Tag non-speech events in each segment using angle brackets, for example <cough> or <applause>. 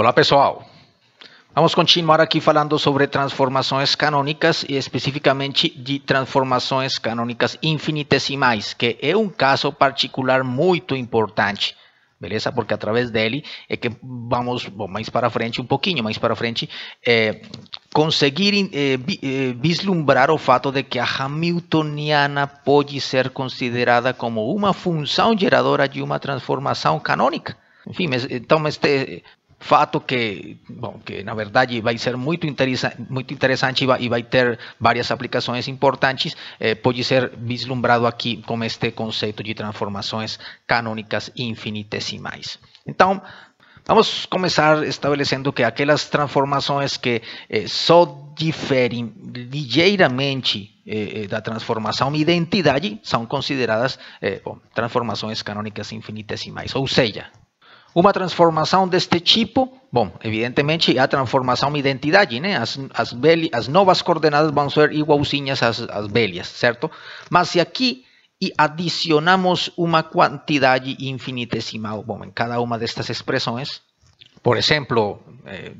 Olá pessoal, vamos continuar aqui falando sobre transformações canônicas e especificamente de transformações canônicas infinitesimais, que é um caso particular muito importante, beleza? Porque através dele é que vamos bom, mais para frente um pouquinho, mais para frente, é, conseguir é, vislumbrar o fato de que a Hamiltoniana pode ser considerada como uma função geradora de uma transformação canônica. Enfim, mas, então fato que, bom, que na verdade vai ser muito, interessa muito interessante e vai, e vai ter várias aplicações importantes, eh, pode ser vislumbrado aqui com este conceito de transformações canônicas infinitesimais. Então, Vamos começar estabelecendo que aquelas transformações que eh, só diferem ligeiramente eh, eh da transformação identidade são consideradas eh, bom, transformações canônicas infinitesimais, ou seja, uma transformação deste tipo, bom, evidentemente a transformação de identidade, né? As, as, velhas, as novas coordenadas vão ser igualzinhas às, às velhas, certo? Mas se aqui e adicionamos uma quantidade infinitesimal, bom, em cada uma destas expressões, por exemplo, eh,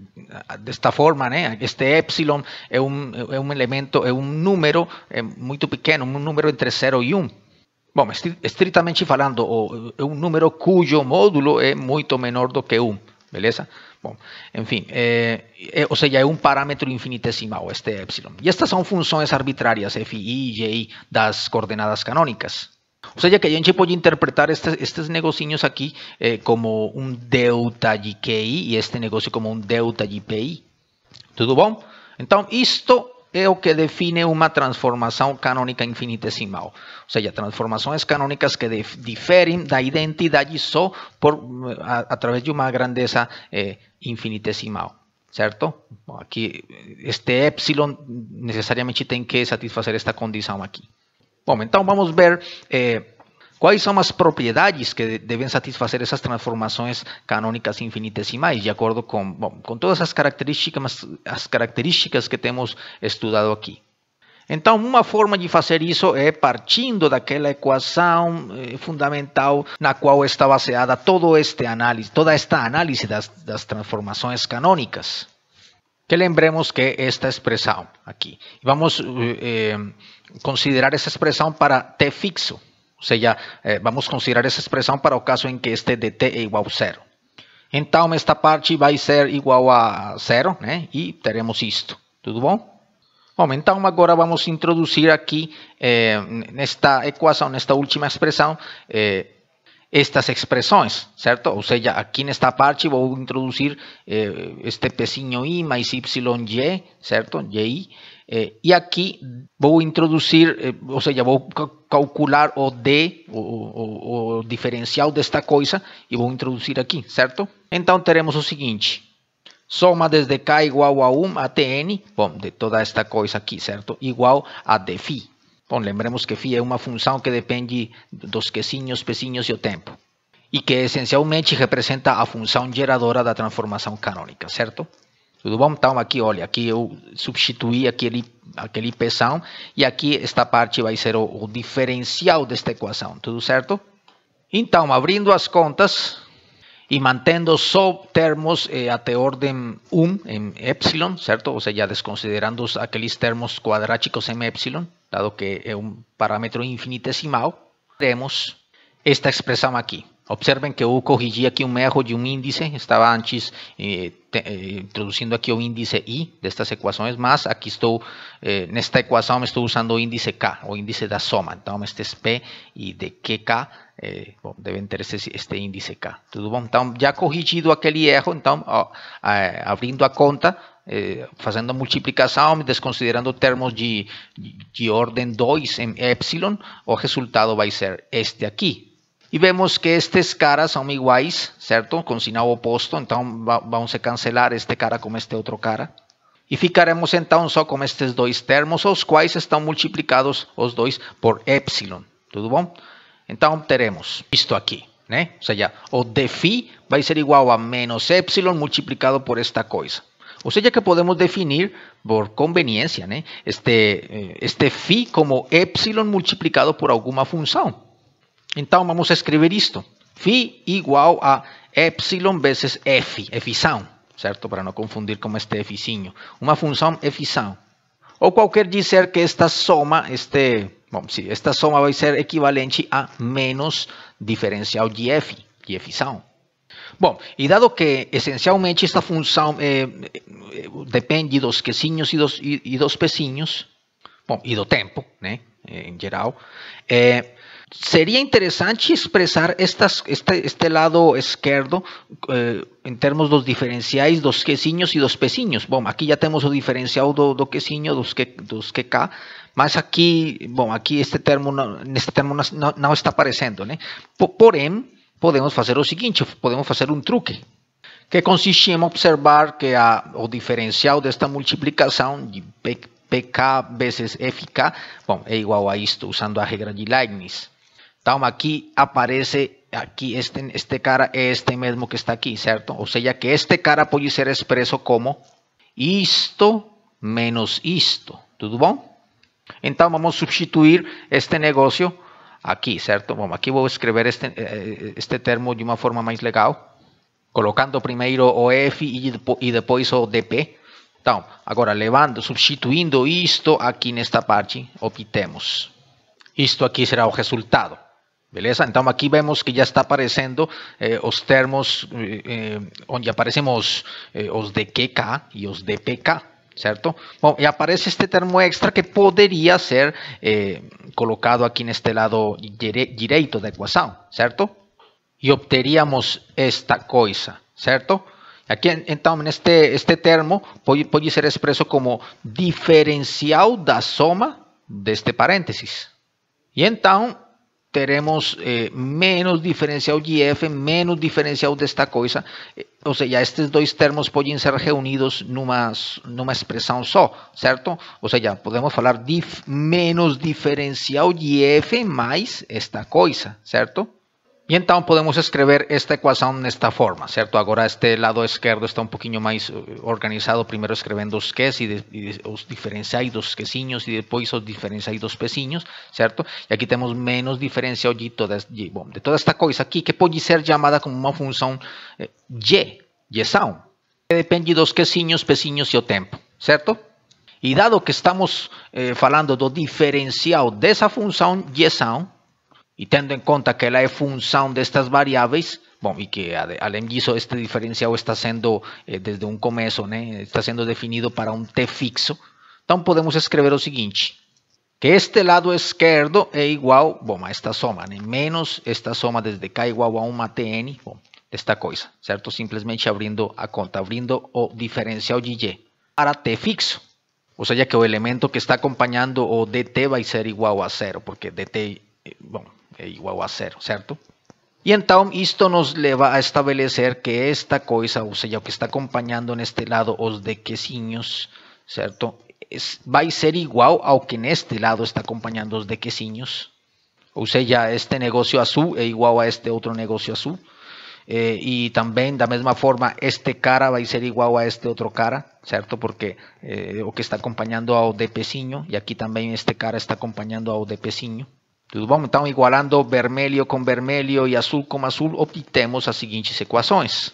desta forma, né? este epsilon é um, é um elemento, é um número é muito pequeno, um número entre 0 e 1. Um. Bom, estritamente falando, é um número cujo módulo é muito menor do que 1, um, beleza? Bom, enfim, é, é, ou seja, é um parâmetro infinitesimal, este é epsilon. E estas são funções arbitrárias, f, i, j, das coordenadas canônicas. Ou seja, que a gente pode interpretar estes, estes negocinhos aqui eh, como um delta de QI e este negócio como um delta de PI. Tudo bom? Então, isto é o que define uma transformação canônica infinitesimal, ou seja, transformações canônicas que diferem da identidade só por, a, através de uma grandeza eh, infinitesimal, certo? Aqui, este epsilon necessariamente tem que satisfazer esta condição aqui. Bom, então vamos ver eh, Quais são as propriedades que devem satisfazer essas transformações canônicas infinitesimais, de acordo com, bom, com todas as características, as características que temos estudado aqui? Então, uma forma de fazer isso é partindo daquela equação eh, fundamental na qual está baseada todo este análise, toda esta análise das, das transformações canônicas. Que lembremos que esta expressão aqui, vamos eh, eh considerar essa expressão para t fixo. Ou seja, eh, vamos considerar essa expressão para o caso em que este dt é igual a zero. Então, esta parte vai ser igual a zero, né? ¿eh? E teremos isto, tudo bom? Bom, então agora vamos introduzir aqui, eh, nesta equação, nesta última expressão, eh, estas expressões, certo? Ou seja, aqui nesta parte vou introduzir eh, este pezinho i mais y, certo? yi, e eh, aqui vou introduzir, eh, ou seja, vou calcular o D, o, o, o diferencial desta coisa, e vou introduzir aqui, certo? Então teremos o seguinte, soma desde K igual a 1 até N, bom, de toda esta coisa aqui, certo? Igual a dφ. Bom, lembremos que φ é uma função que depende dos quezinhos, pezinhos e o tempo. E que essencialmente representa a função geradora da transformação canônica, certo? Tudo bom? Então aqui, olha, aqui eu substituí aquele, aquele peção e aqui esta parte vai ser o, o diferencial desta equação, tudo certo? Então, abrindo as contas e mantendo só termos eh, até ordem 1 em epsilon, certo? Ou seja, desconsiderando aqueles termos quadráticos em epsilon, dado que é um parâmetro infinitesimal, temos esta expressão aqui. Observen que eu corrigi aqui um erro de um índice, estava antes eh, te, eh, índice I de estas ecuaciones más, estou estoy, eh, en esta estou usando o índice K o índice da soma, então este es P e de que K eh, bom, deben este, este, índice K. Então, já corrigido aquele erro, entonces oh, ah, ah, abrindo a conta, fazendo eh, a multiplicação, desconsiderando termos de, de ordem 2 em epsilon, o resultado vai ser este aqui. Y vemos que estes caras son iguales, ¿cierto? Con signo opuesto. Entonces, vamos a cancelar este cara con este otro cara. Y ficaremos entonces só con estos dos termos, los cuales están multiplicados los dos por epsilon, todo Entonces, tenemos teremos aquí. ¿eh? O sea, sea, ya, o va a ser igual a menos epsilon multiplicado por esta cosa. O sea, ya que podemos definir por conveniencia ¿eh? este, eh, este phi como epsilon multiplicado por alguna función. Então vamos escrever isto. Φ igual a epsilon vezes f, fzão, certo? Para não confundir com este efizinho Uma função fzão. Ou qualquer dizer que esta soma, este, bom, sim, esta soma vai ser equivalente a menos diferencial de f, de fzão. Bom, e dado que essencialmente esta função eh, eh, depende dos quezinhos e dos, e, e dos pezinhos, bom, e do tempo, né, eh, em geral, é, sería interesante expresar estas, este, este lado esquerdo eh, en termos dos diferenciais dos quesiños e dos pesiños. Bom, aquí ya tenemos o diferenciado do, do quesiño, dos, que, dos que k mas aquí, bom, aquí este termo, este termo não, está aparecendo, né? Porém, podemos fazer o seguinte, podemos fazer um truque, que consiste em observar que a, o diferencial desta multiplicação de P, PK vezes FK, bom, é igual a isto, usando a regra de Leibniz. aquí aparece aquí este, este cara, este mismo que está aqui, certo? Ou seja, que este cara puede ser expreso como isto menos isto, tudo bom? Entonces vamos a sustituir este negócio aquí, certo? Aquí voy a escrever este, eh, eh, este termo de una forma más legal, colocando primero o F y después o DP. Entonces agora, levando, esto aquí en esta parte, opitemos. Esto aquí será el resultado. Beleza? Então aqui vemos que já está aparecendo eh, os termos eh, eh onde aparecemos eh, os DQK e os DPK, certo? Bom, e aparece este termo extra que poderia ser eh, colocado aqui neste lado direito da equação, certo? E obteríamos esta coisa, certo? Aqui, então, neste este termo pode, pode ser expresso como diferencial da soma deste parênteses. E então, teremos eh, menos diferencial F menos diferencial desta coisa, eh, ou seja, estes dois termos podem ser reunidos numa, numa expressão só, certo? Ou seja, podemos falar dif, menos diferencial F mais esta coisa, certo? E então podemos escrever esta equação nesta forma, certo? Agora este lado esquerdo está um pouquinho mais eh, organizado, primeiro escrevendo os ques e, de, e os diferenciais dos quezinhos e depois os diferenciais dos pezinhos, certo? E aqui temos menos diferencial de toda, de, bom, de toda esta coisa aqui, que pode ser chamada como uma função eh, y, yção, que depende dos quezinhos, pezinhos e o tempo, certo? E dado que estamos eh, falando do diferencial dessa função yção, y teniendo en cuenta que la e función de estas variables. Y que al disso este diferencial está siendo eh, desde un comienzo. está siendo definido para un t fixo, Entonces podemos escribir lo siguiente. que este lado izquierdo es igual, a esta suma. menos esta suma desde k igual a 1 a tn, esta cosa. ¿Cierto? Simplemente abriendo a conta, Abriendo o diferencial de y para t fixo. O sea, ya que el elemento que está acompañando o dt va a ser igual a cero, porque dt, eh, Bueno igual a cero, ¿cierto? Y entonces, esto nos va a establecer que esta cosa, o sea, que está acompañando en este lado os de es Va a ser igual aunque que este lado está acompañando os O sea ya este negocio azul es igual a este otro negocio azul. Eh, y también de la misma forma este cara va a ser igual a este otro cara, ¿cierto? Porque lo eh, o que está acompañando a de peciño y aquí también este cara está acompañando a de peciño. Tudo bom? Então, igualando vermelho com vermelho e azul com azul, obtemos as seguintes equações.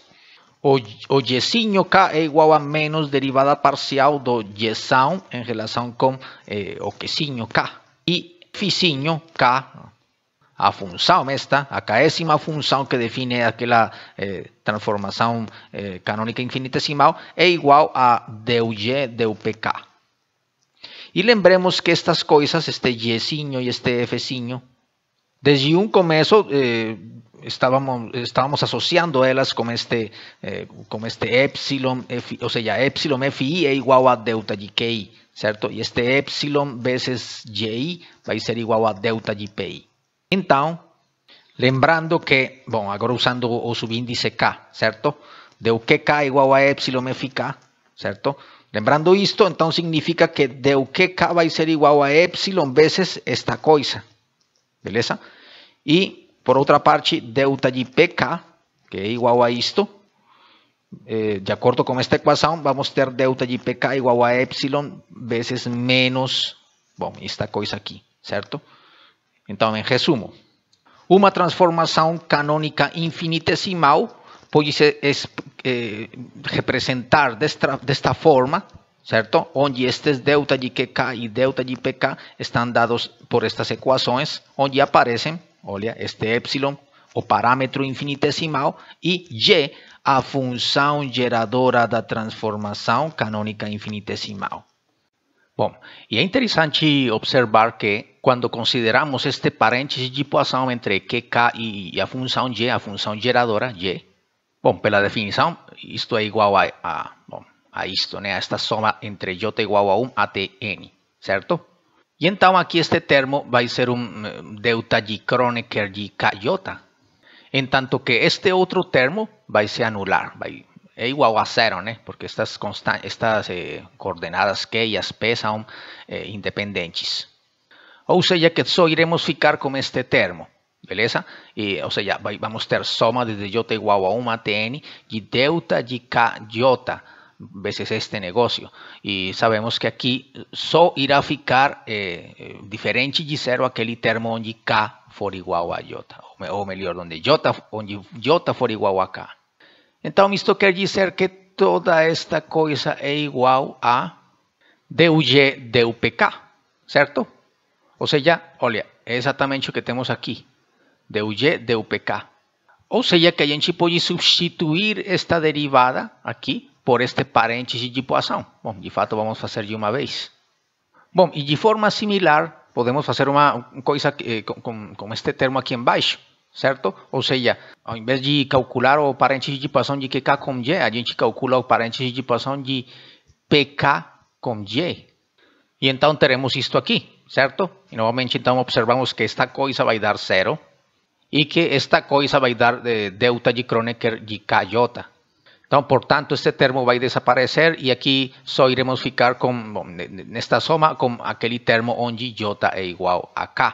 O, o K é igual a menos derivada parcial do gessão em relação com eh, o Qzinho K. E fizinho K, a função esta, a késima função que define aquela eh, transformação eh, canônica infinitesimal, é igual a du G PK. Y lembremos que estas cosas, este Y y este F, desde un comienzo eh, estábamos, estábamos asociando ellas con este, eh, este epsilon, F, sea sea, epsilon FI es igual a delta de KI, ¿cierto? Y este epsilon y va a ser igual a delta de PI. Entonces, lembrando que, bueno, ahora usando o subíndice K, ¿cierto? certo? K k igual a epsilon K, ¿cierto? Lembrando esto, entonces significa que deu que K vai ser igual a epsilon veces esta cosa. Beleza? Y e, por otra parte, delta de PK, que é igual a esto. Eh, de acuerdo con esta ecuación, vamos ter delta de PK igual a epsilon veces menos, bom, esta cosa aquí. ¿Cierto? Entonces, en resumo, Una transformación canónica infinitesimal pode se eh, representar desta, desta forma, certo? Onde estes delta de QK e delta de PK estão dados por estas equações, onde aparecem, olha, este epsilon, o parâmetro infinitesimal, e y a função geradora da transformação canônica infinitesimal. Bom, e é interessante observar que quando consideramos este parênteses de Poisson entre QK e a função G, a função geradora y Bom, pues la definición, esto es igual a, a, bom, a esta soma entre J igual a 1 a tn, ¿cierto? Y entonces aquí este termo a ser un mm, delta g Kronecker de KJ, tanto que este otro termo a ser anular, vai, é igual a cero, né? Porque estas, estas eh, coordenadas que ellas pesan P são eh, Ou que só iremos ficar con este termo. Beleza? O sea, ya vamos a ter soma desde J igual a 1 y TN de delta de KJ veces este negocio. Y sabemos que aquí so irá ficar eh, eh, diferente de cero aquel termo onde K for igual a J. O melhor, donde J, onde for igual a K. Entonces, esto quiere decir que toda esta cosa Es igual a DUG DUPK, certo? ¿Cierto? O sea, é Exactamente o que tenemos aquí de y de upk. Ou seja, que a gente pode substituir esta derivada aqui por este parêntese de Poisson. Bom, de fato vamos fazer de uma vez. Bom, e de forma similar podemos fazer uma coisa com, com este termo aqui embaixo, certo? Ou seja, ao invés de calcular o parêntese de Poisson de QK com Y, a gente calcula o parêntese de Poisson de PK com Y. E então teremos isto aqui, certo? E novamente então observamos que esta coisa vai dar zero, y que esta cosa va a dar de deuta y Kronecker y Cayota. por tanto este termo va a desaparecer Y aquí solo iremos ficar con esta esta soma Con aquel termo onji yota e igual a K,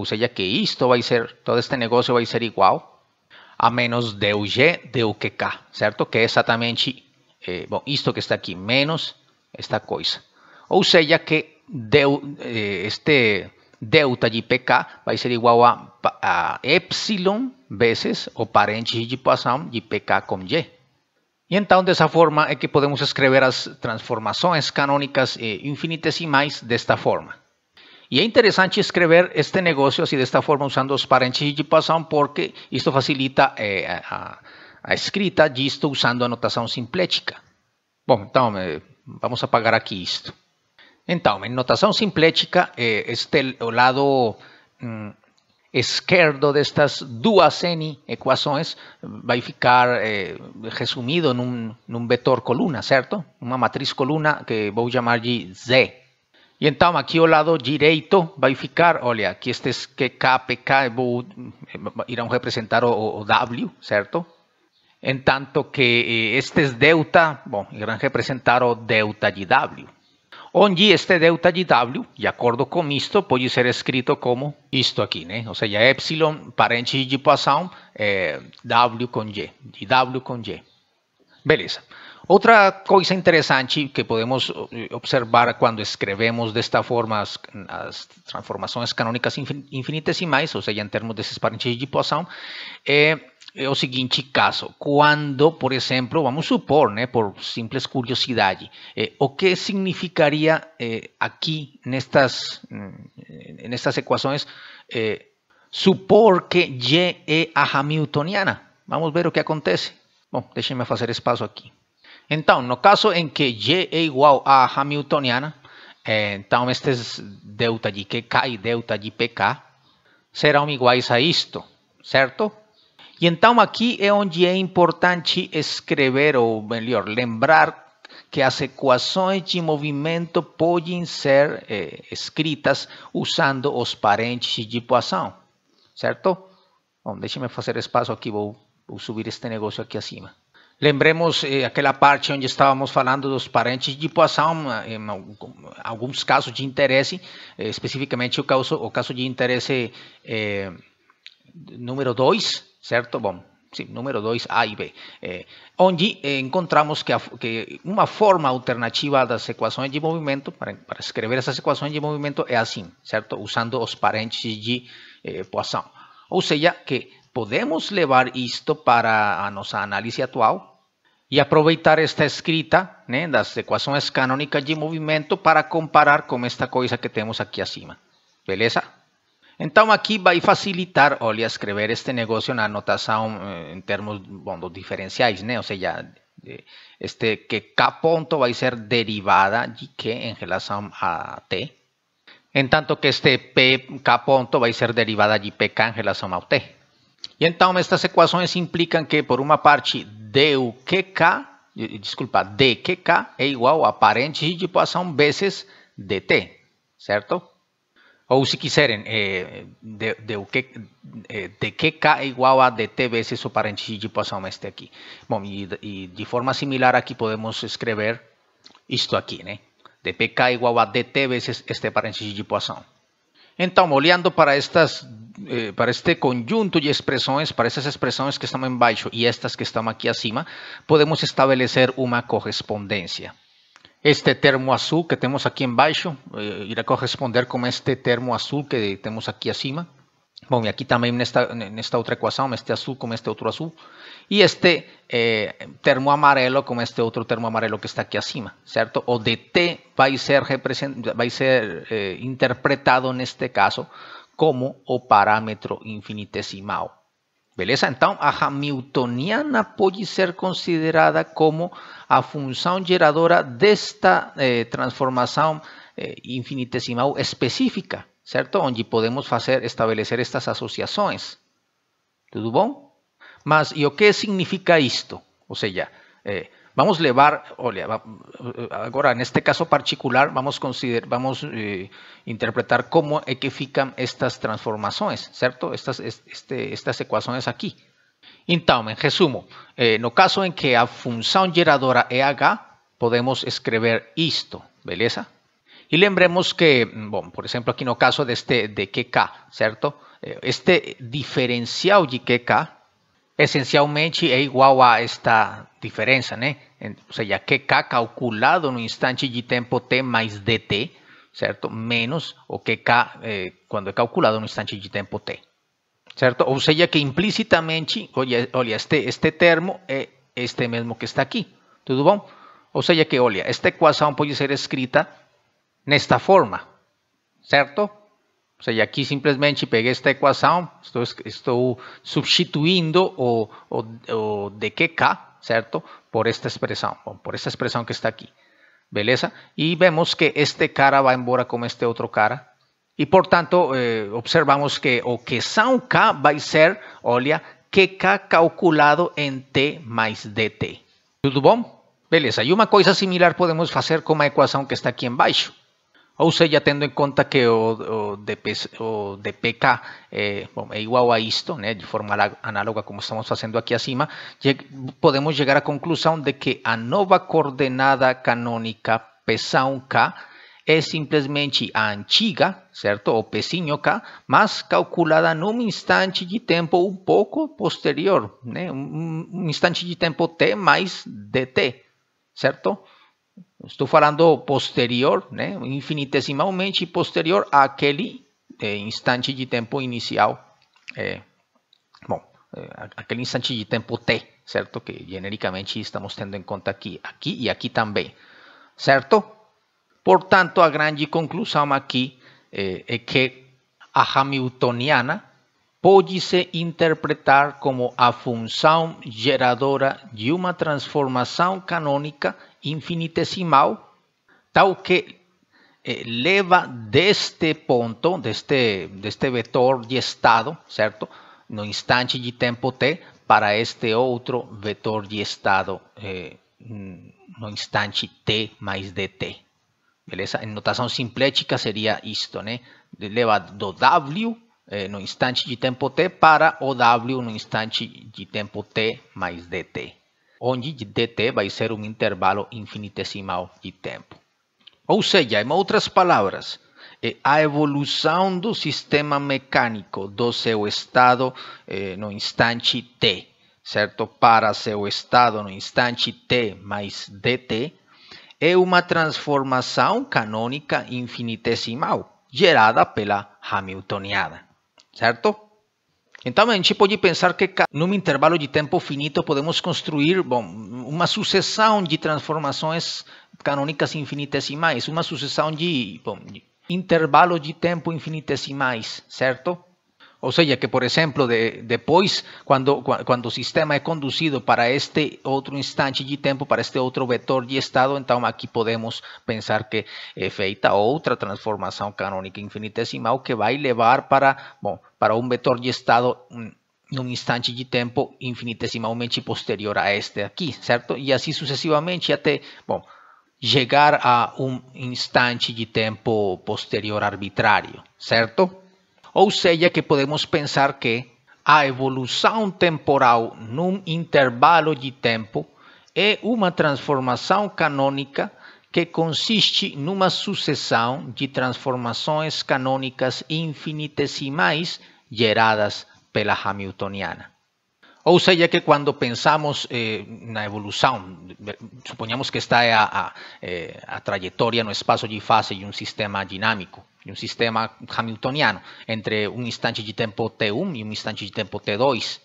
O sea, ya que esto va a ser, todo este negocio va a ser igual a menos deu G deu que K, ¿Cierto? Que es exactamente eh, bom, que está aquí. menos esta O O ya que deu, eh, este delta de PK vai ser igual a, a epsilon vezes o parênteses de Poisson de PK com Y. E então, dessa forma, é que podemos escrever as transformações canônicas infinitesimais desta forma. E é interessante escrever este negócio assim, desta forma, usando os parênteses de Poisson, porque isto facilita eh, a, a, escrita disto usando a notação simplética. Bom, então, eh, vamos apagar aqui isto. Então, em notação simplética, eh, este o lado mm, esquerdo destas duas N equações vai ficar eh, resumido num, num vetor coluna, certo? Uma matriz coluna que vou chamar de Z. E então aqui o lado direito vai ficar, olha, aqui este que K, PK vou, irão representar o, o W, certo? Entanto que eh, estes delta, bom, irão representar o delta de W. Onde este delta w de acordo com isto, pode ser escrito como isto aqui, né? Ou seja, epsilon, parênteses de Poisson, é W com G, de W com G. Beleza. Outra coisa interessante que podemos eh, observar quando escrevemos desta forma as, as transformações canônicas infinitesimais, ou seja, em termos desses parênteses de Poisson, é é o seguinte caso, quando, por exemplo, vamos supor, né, ¿eh? por simples curiosidade, eh, o que significaria eh, aqui nestas, mm, nestas equações supor que Y é a Hamiltoniana? Vamos ver o que acontece. Bom, deixe me fazer espaço aqui. Então, no caso em que Y é igual a Hamiltoniana, então estes delta de QK e delta de PK serão iguais a isto, certo? E então aqui é onde é importante escrever, ou melhor, lembrar que as equações de movimento podem ser eh, escritas usando os parênteses de Poisson, certo? Bom, deixe-me fazer espaço aqui, vou, vou, subir este negócio aqui acima. Lembremos eh, aquela parte onde estávamos falando dos parênteses de Poisson, eh, em alguns casos de interesse, eh, especificamente o caso, o caso de interesse eh, número 2, certo? Bom, número 2, A e B, eh, onde eh, encontramos que, a, que, uma forma alternativa das equações de movimento, para, para, escrever essas equações de movimento, é assim, certo? Usando os parênteses de eh, Poisson. Ou seja, que podemos levar isto para a nossa análise atual e aproveitar esta escrita né, das equações canônicas de movimento para comparar com esta coisa que temos aqui acima. Beleza? Então aqui vai facilitar, olha, escrever este negócio na anotação eh, em termos bom, dos diferenciais, né? Ou seja, este que K ponto vai ser derivada de Q em relação a T, tanto que este P, K ponto vai ser derivada de k em relação a T. E então estas equações implicam que por uma parte DUQK, eh, desculpa, k é igual a parênteses de Poisson vezes DT, certo? Ou se quiserem, é, de, de, que, eh, de QK igual a DT vezes o parênteses de Poisson este aqui. Bom, e, e, de forma similar aqui podemos escrever isto aqui, né? DPK igual a DT vezes este parênteses de Poisson. Então, olhando para estas, eh, para este conjunto de expressões, para essas expressões que estão embaixo e estas que estão aqui acima, podemos estabelecer uma correspondência. Este termo azul que temos aqui embaixo eh, irá corresponder com este termo azul que temos aqui acima. Bom, e aqui também nesta, nesta outra equação, este azul com este outro azul. E este eh, termo amarelo com este outro termo amarelo que está aqui acima, certo? O dt vai ser, vai ser eh, interpretado neste caso como o parâmetro infinitesimal. Beleza? Então, a Hamiltoniana pode ser considerada como a função geradora desta eh, transformação eh, infinitesimal específica, certo? Onde podemos fazer, estabelecer estas associações. Tudo bom? Mas, e o que significa isto? Ou seja, eh, vamos a levar, ahora en este caso particular, vamos considerar, vamos eh, interpretar cómo es que fican estas transformaciones, ¿cierto? Estas, este, estas ecuaciones aquí. Então, en resumo, eh, no caso en que a función geradora é e h, podemos escribir esto, beleza? Y lembremos que, por ejemplo, aquí no caso de este de que k, ¿cierto? Eh, este diferencial de que k esencialmente es igual a esta diferencia O sea, que K calculado un instante de tiempo T más DT, ¿cierto? Menos o que K eh, cuando he calculado un instante de tiempo T, ¿cierto? O ya que implícitamente, olha, este, este termo es este mismo que está aquí, tudo O Ou seja, que olha, esta ecuación puede ser escrita esta forma, ¿cierto?, Ou seja, aqui simplesmente peguei esta equação, estou, estou substituindo o, o, o dqk, certo? Por esta expressão, por esta expressão que está aqui. Beleza? E vemos que este cara vai embora como este outro cara. E, portanto, eh, observamos que o que são K vai ser, olha, QK calculado em T mais DT. Tudo bom? Beleza. E uma coisa similar podemos fazer com a equação que está aqui embaixo. Ou seja, tendo em conta que o, o, DP, o DPK é, eh, bom, é, igual a isto, né, de forma análoga como estamos fazendo aqui acima, podemos chegar à conclusão de que a nova coordenada canônica p k é simplesmente a antiga, certo? O pezinho K, mas calculada num instante de tempo um pouco posterior, né? um, um instante de tempo T mais DT, certo? Estou falando posterior, né? infinitesimalmente posterior àquele é, instante de tempo inicial. É, bom, é, aquele instante de tempo t, certo? Que genericamente estamos tendo em conta aqui, aqui e aqui também, certo? Portanto, a grande conclusão aqui é que a hamiltoniana pode-se interpretar como a função geradora de uma transformação canônica infinitesimal, tal que eh, leva deste ponto, deste, deste vetor de estado, certo? No instante de tempo t, para este outro vetor de estado eh, no instante t mais dt. Beleza? Em notação simplética seria isto, né? Leva do w eh, no instante de tempo t para o w no instante de tempo t mais dt, onde dt vai ser um intervalo infinitesimal de tempo. Ou seja, em outras palavras, é a evolução do sistema mecânico do seu estado eh, no instante t, certo? Para seu estado no instante t mais dt, é uma transformação canônica infinitesimal gerada pela Hamiltoniana certo? Então, a gente pode pensar que num intervalo de tempo finito podemos construir bom, uma sucessão de transformações canônicas infinitesimais, uma sucessão de, bom, de intervalos de tempo infinitesimais, certo? O sea que, por ejemplo, de, después, cuando, cuando sistema es conducido para este otro instante de tiempo, para este otro vector de estado, entonces aquí podemos pensar que es eh, feita otra transformación canónica infinitesimal que va a elevar para, bom, para un vector de estado num instante de tempo infinitesimalmente posterior a este aqui, certo? E assim sucessivamente até, bom, chegar a um instante de tempo posterior arbitrário, certo? Ou seja, que podemos pensar que a evolução temporal num intervalo de tempo é uma transformação canônica que consiste numa sucessão de transformações canônicas infinitesimais geradas pela Hamiltoniana. Ou seja que quando pensamos eh, na evolução suponhamos que está a, a, eh, a no espaço de fase de um sistema dinâmico de um sistema hamiltoniano, entre um instante de tempo T1 e um instante de tempo T2.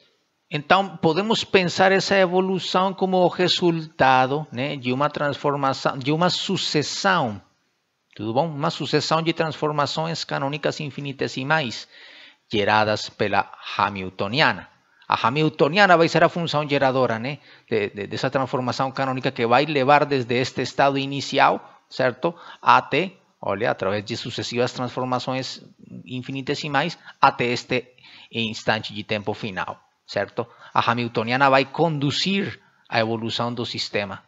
Então, podemos pensar essa evolução como resultado né, de uma transformação, de uma sucessão, tudo bom? Uma sucessão de transformações canônicas infinitesimais geradas pela Hamiltoniana a Hamiltoniana vai ser a função geradora né, de, de, dessa transformação canônica que vai levar desde este estado inicial, certo? Até, olha, através de sucessivas transformações infinitesimais, até este instante de tempo final, certo? A Hamiltoniana vai conduzir a evolução do sistema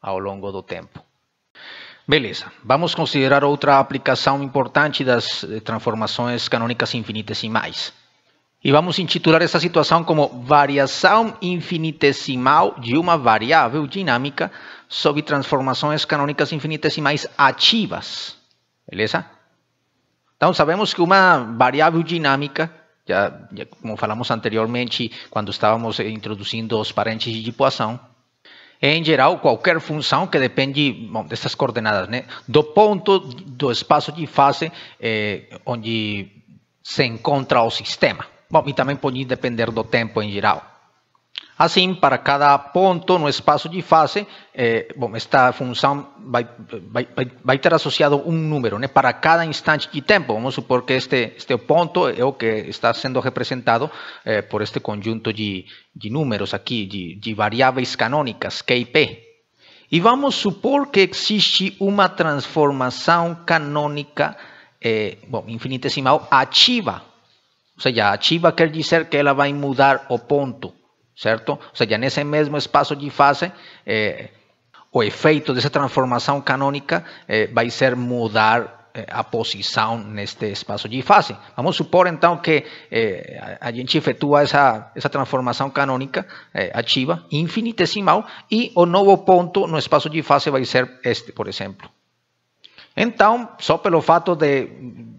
ao longo do tempo. Beleza, vamos considerar outra aplicação importante das eh, transformações canônicas infinitesimais e vamos intitular essa situação como variação infinitesimal de uma variável dinâmica sob transformações canônicas infinitesimais ativas. Beleza? Então, sabemos que uma variável dinâmica, já, já como falamos anteriormente, quando estávamos introduzindo os parênteses de Poisson, é, em geral, qualquer função que depende bom, dessas coordenadas, né? do ponto do espaço de fase eh, onde se encontra o sistema. Bom, e também pode depender do tempo em geral. Assim, para cada ponto no espaço de fase, eh, bom, esta função vai, vai, vai, ter associado um número né, para cada instante de tempo. Vamos supor que este, este ponto é o que está sendo representado eh, por este conjunto de, de números aqui, de, de variáveis canônicas, K e P. E vamos supor que existe uma transformação canônica eh, bom, infinitesimal ativa ou seja, ativa quer dizer que ela vai mudar o ponto, certo? Ou seja, nesse mesmo espaço eh, de fase, é, o efeito dessa transformação canônica é, eh, vai ser mudar é, a posição neste espaço de fase. Vamos supor então que a gente efetua essa, essa transformação canônica ativa infinitesimal e o novo ponto no espaço de fase vai ser este, por exemplo. Então, só pelo fato de,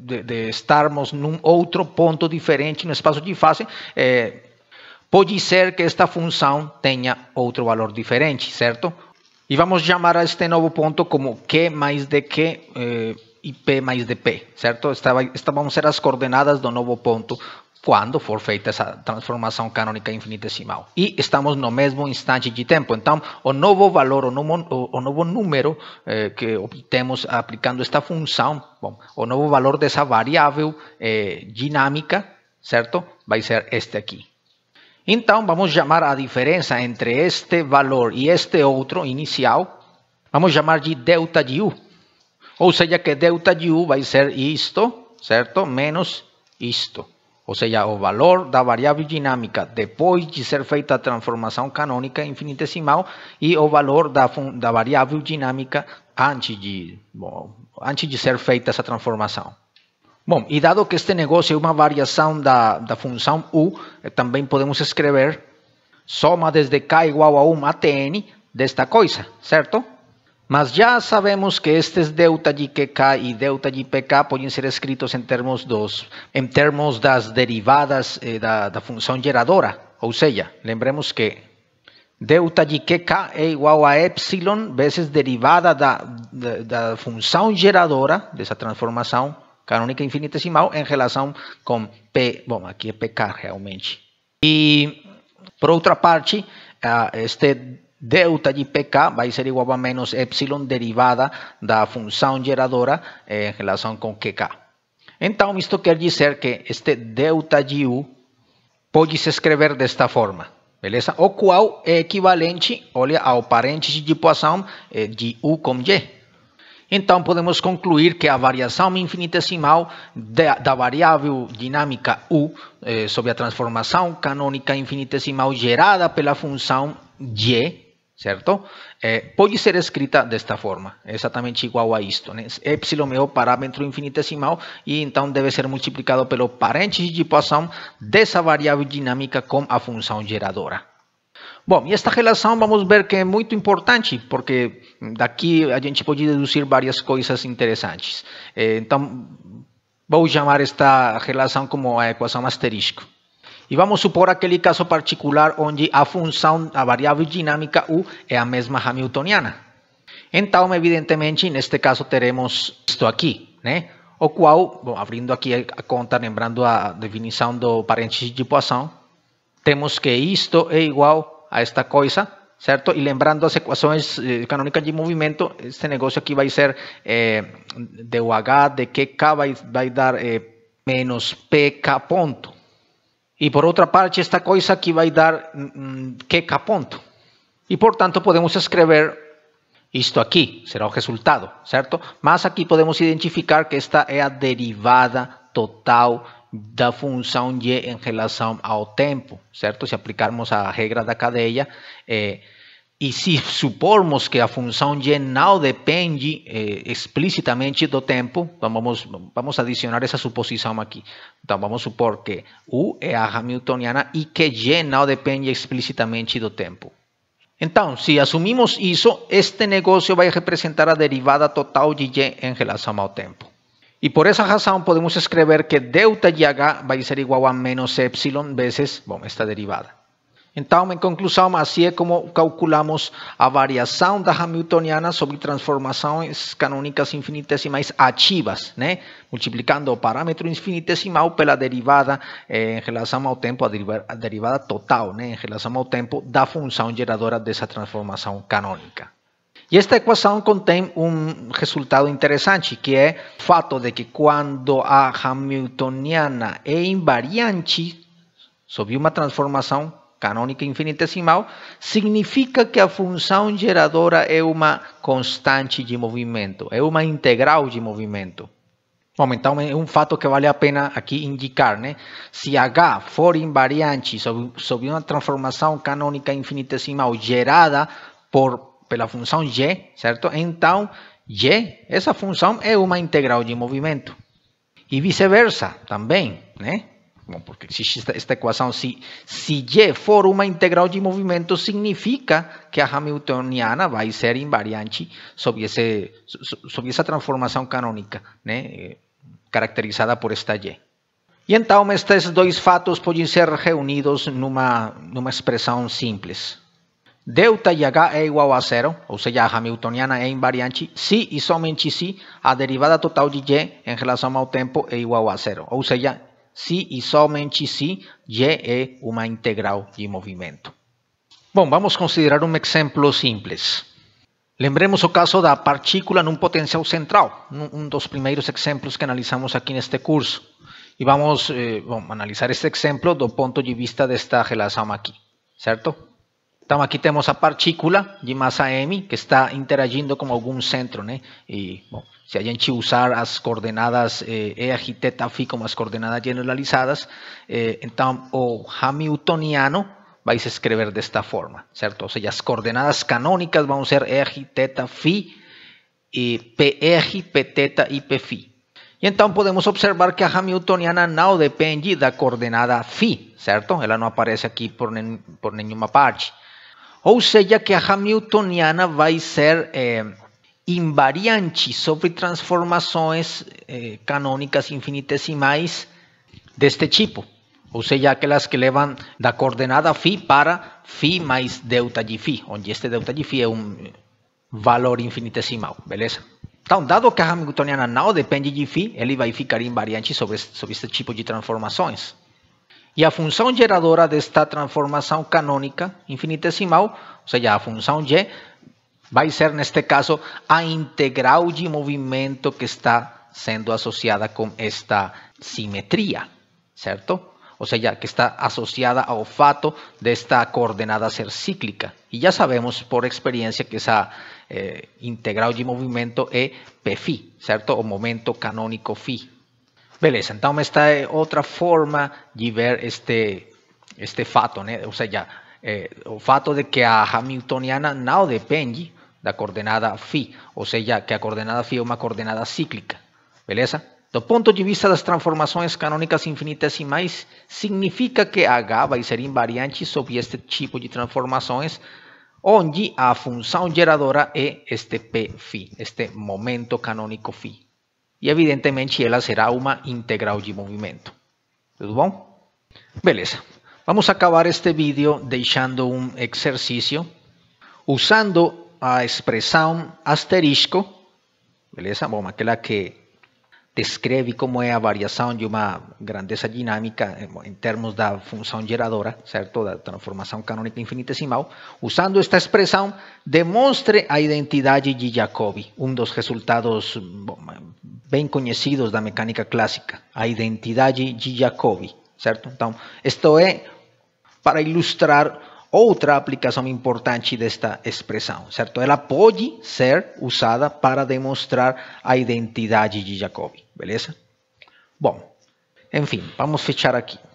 de, de estarmos num outro ponto diferente no espaço de fase, é, pode ser que esta função tenha outro valor diferente, certo? E vamos chamar a este novo ponto como Q mais de Q eh, e P mais de P, certo? Esta, vai, esta vão ser as coordenadas do novo ponto quando for feita essa transformação canônica infinitesimal. E estamos no mesmo instante de tempo. Então, o novo valor, o novo, o novo número eh, que obtemos aplicando esta função, bom, o novo valor dessa variável eh, dinâmica, certo? Vai ser este aqui. Então, vamos chamar a diferença entre este valor e este outro inicial, vamos chamar de delta de u. Ou seja, que delta de u vai ser isto, certo? Menos isto. Ou seja, o valor da variável dinâmica depois de ser feita a transformação canônica infinitesimal e o valor da, da variável dinâmica antes de, bom, antes de ser feita essa transformação. Bom, e dado que este negócio é uma variação da, da função u, eh, também podemos escrever soma desde k igual a 1 até n desta coisa, certo? Mas já sabemos que estes delta de QK e delta de PK podem ser escritos em termos, dos, em termos das derivadas eh, da, da função geradora. Ou seja, lembremos que delta de QK é igual a epsilon vezes derivada da, da, da função geradora dessa transformação canônica infinitesimal em relação com P. Bom, aqui é PK realmente. E, por outra parte, este delta de pk vai ser igual a menos epsilon derivada da função geradora em eh, relação com QK. Então, isto quer dizer que este delta de U pode se escrever desta forma, beleza? O qual é equivalente, olha, ao parênteses de Poisson eh, de U com Y. Então, podemos concluir que a variação infinitesimal da, da variável dinâmica U eh, sob a transformação canônica infinitesimal gerada pela função y certo eh, pode ser escrita desta forma, exatamente igual a isto, né? Epsilon é o parâmetro infinitesimal e então deve ser multiplicado pelo parênteses de Poisson dessa variável dinâmica com a função geradora. Bom, e esta relação vamos ver que é muito importante, porque daqui a gente pode deduzir várias coisas interessantes. então, eh, vou chamar esta relação como a equação asterisco. E vamos supor aquele caso particular onde ¿eh? a função, tipo a variável dinâmica U é a mesma hamiltoniana. Então, evidentemente, neste caso teremos isto aqui, né? O qual, bom, abrindo aqui a conta, lembrando a definição do parênteses de Poisson, temos que isto é igual a esta coisa, certo? E lembrando as equações eh, canônicas de movimento, este negócio aqui vai ser é, de DQK vai, vai dar é, menos PK ponto. Y por otra parte, esta cosa aquí va a dar mm, queca Y por tanto, podemos escribir esto aquí. será o resultado, ¿cierto? Más aquí podemos identificar que esta es la derivada total da función y en relación al tempo, ¿cierto? Si aplicamos a regra de cadeia, ella. Eh, E se <laughs> supormos que a função g não depende eh, explicitamente do tempo, então vamos, vamos adicionar essa suposição aqui. Então vamos supor que U é a Hamiltoniana e que g não depende explicitamente do tempo. Então, se assumimos isso, este negócio vai representar a derivada total de g em relação ao tempo. E por essa razão podemos escrever que delta de h vai ser igual a menos ε vezes, bom, esta derivada. Então, em conclusão, assim é como calculamos a variação da Hamiltoniana sobre transformações canônicas infinitesimais ativas, né? multiplicando o parâmetro infinitesimal pela derivada eh, em relação ao tempo, a, a derivada total, né? em relação ao tempo da função geradora dessa transformação canônica. E esta equação contém um resultado interessante, que é o fato de que quando a Hamiltoniana é invariante sob uma transformação canônica infinitesimal, significa que a função geradora é uma constante de movimento, é uma integral de movimento. Bom, então é um fato que vale a pena aqui indicar, né? Se H for invariante sob, sob uma transformação canônica infinitesimal gerada por, pela função G, certo? Então, G, essa função é uma integral de movimento. E vice-versa também, né? Bom, porque existe esta, esta, equação. Se, se Y for uma integral de movimento, significa que a Hamiltoniana vai ser invariante sob, esse, sob essa transformação canônica, né? caracterizada por esta Y. E então, estes dois fatos podem ser reunidos numa, numa expressão simples. Delta IH é igual a zero, ou seja, a Hamiltoniana é invariante se e somente se a derivada total de Y em relação ao tempo é igual a zero, ou seja, se e somente se y é uma integral de movimento. Bom, vamos considerar um exemplo simples. Lembremos o caso da partícula num potencial central, um dos primeiros exemplos que analisamos aqui neste curso. E vamos, eh, analisar este exemplo do ponto de vista desta relação aqui, certo? Então aqui temos a partícula de massa m que está interagindo com algum centro, né? E, bom, Si a que usar las coordenadas eh, EAG y teta como las coordenadas generalizadas, eh, o Hamiltoniano vais a escribir de esta forma, ¿cierto? O sea, las coordenadas canónicas van a ser θ, e teta, p, e teta y p, Pφ. Y entonces podemos observar que a Hamiltoniana no depende de la coordenada φ, ¿cierto? Ella no aparece aquí por, por ninguna parte. O sea que a Hamiltoniana va a ser eh, invariante sobre transformações eh, canônicas infinitesimais deste tipo, ou seja, aquelas que levam da coordenada φ para φ mais delta de φ, onde este delta de φ é um valor infinitesimal, beleza? Então, dado que a Hamiltoniana não depende de φ, ele vai ficar invariante sobre, sobre este tipo de transformações. E a função geradora desta transformação canônica infinitesimal, ou seja, a função g, Va a ser en este caso a integral y movimiento que está siendo asociada con esta simetría, ¿cierto? o sea, que está asociada a fato de esta coordenada ser cíclica. Y ya sabemos por experiencia que esa eh, integral de movimiento es Pφ, ¿cierto? O momento canónico Φ. Beleza, entonces esta es eh, otra forma de ver este, este fato, ¿no? o sea, ya, eh, fato de que a Hamiltoniana no depende da coordenada φ, ou seja, que a coordenada φ é uma coordenada cíclica, beleza? Do ponto de vista das transformações canônicas infinitesimais, significa que H vai ser invariante sob este tipo de transformações, onde a função geradora é este Pφ, este momento canônico φ. E evidentemente ela será uma integral de movimento. Tudo bom? Beleza. Vamos acabar este vídeo deixando um exercício. Usando a expressão asterisco, beleza? Bom, aquela que descreve como é a variação de uma grandeza dinâmica em termos da função geradora, certo? Da transformação canônica infinitesimal. Usando esta expressão, demonstre a identidade de Jacobi, um dos resultados bom, mm, bem conhecidos da mecânica clássica, a identidade de Jacobi, certo? Então, isto é para ilustrar outra aplicação importante desta expressão, certo? Ela pode ser usada para demonstrar a identidade de Jacobi, beleza? Bom, enfim, vamos fechar aqui.